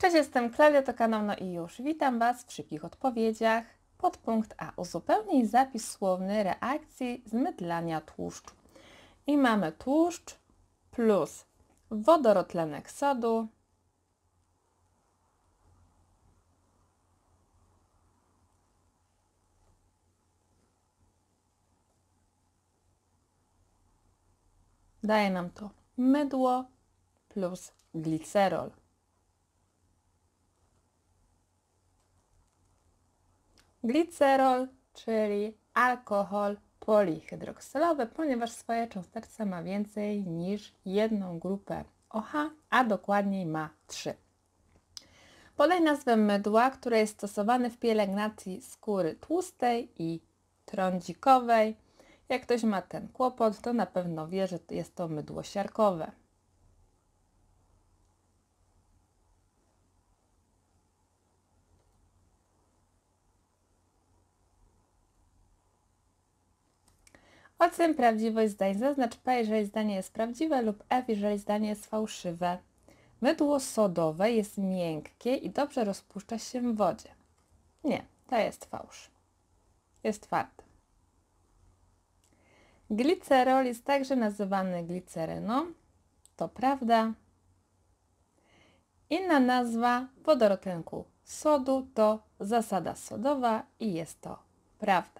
Cześć, jestem Klaudia, to kanał No i już. Witam Was w szybkich odpowiedziach. Podpunkt A. Uzupełnij zapis słowny reakcji zmydlania tłuszczu. I mamy tłuszcz plus wodorotlenek sodu Daje nam to mydło plus glicerol. glicerol, czyli alkohol polihydroksylowy, ponieważ swoje cząsteczce ma więcej niż jedną grupę OH, a dokładniej ma trzy. Podaj nazwę mydła, które jest stosowane w pielęgnacji skóry tłustej i trądzikowej. Jak ktoś ma ten kłopot, to na pewno wie, że jest to mydło siarkowe. Ocen prawdziwość zdań. Zaznacz P, jeżeli zdanie jest prawdziwe lub F, jeżeli zdanie jest fałszywe. Mydło sodowe jest miękkie i dobrze rozpuszcza się w wodzie. Nie, to jest fałsz. Jest twarde. Glicerol jest także nazywany gliceryną. To prawda. Inna nazwa wodorotlenku sodu to zasada sodowa i jest to prawda.